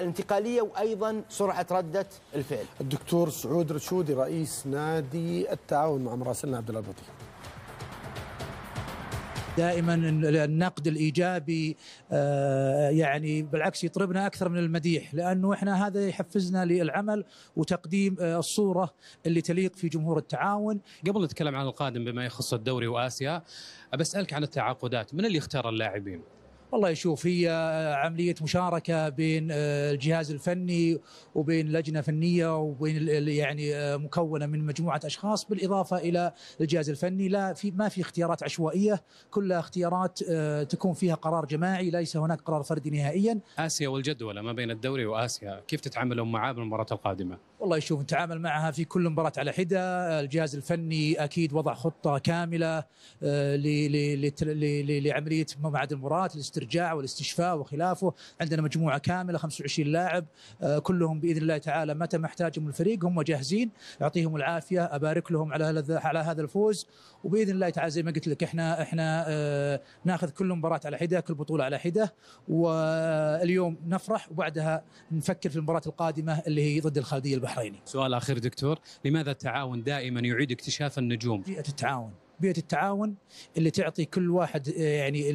الانتقاليه وايضا سرعه رده الفعل. الدكتور سعود رشودي رئيس نادي التعاون مع مراسلنا عبد الله دائما النقد الايجابي آه، يعني بالعكس يطربنا اكثر من المديح لانه احنا هذا يحفزنا للعمل وتقديم آه، الصوره اللي تليق في جمهور التعاون. قبل نتكلم عن القادم بما يخص الدوري واسيا بسالك عن التعاقدات، من اللي اختار اللاعبين؟ والله شوف هي آه، عملية مشاركة بين آه، الجهاز الفني وبين لجنة فنية وبين يعني آه، مكونة من مجموعة أشخاص بالإضافة إلى الجهاز الفني لا في ما في اختيارات عشوائية كلها اختيارات تكون فيها قرار جماعي ليس هناك قرار فردي نهائيا آسيا والجدولة ما بين الدوري وآسيا كيف تتعاملون معاه بالمباراة القادمة؟ والله شوف نتعامل معها في كل مباراة على حدة الجهاز الفني أكيد وضع خطة كاملة لعملية مبعد المباراة الاسترجاع والاستشفاء وخلافه عندنا مجموعه كامله 25 لاعب آه، كلهم باذن الله تعالى متى ما احتاجهم الفريق هم جاهزين اعطيهم العافيه ابارك لهم على على هذا الفوز وباذن الله تعالى زي ما قلت لك احنا احنا آه، ناخذ كل مباراه على حده كل بطوله على حده واليوم نفرح وبعدها نفكر في المباراه القادمه اللي هي ضد الخالديه البحريني. سؤال اخير دكتور، لماذا التعاون دائما يعيد اكتشاف النجوم؟ بيئه التعاون بيئه التعاون اللي تعطي كل واحد آه، يعني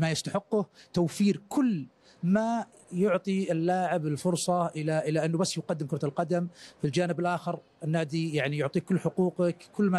ما يستحقه توفير كل ما يعطي اللاعب الفرصه الى الى انه بس يقدم كره القدم في الجانب الاخر النادي يعني يعطيك كل حقوقك كل ما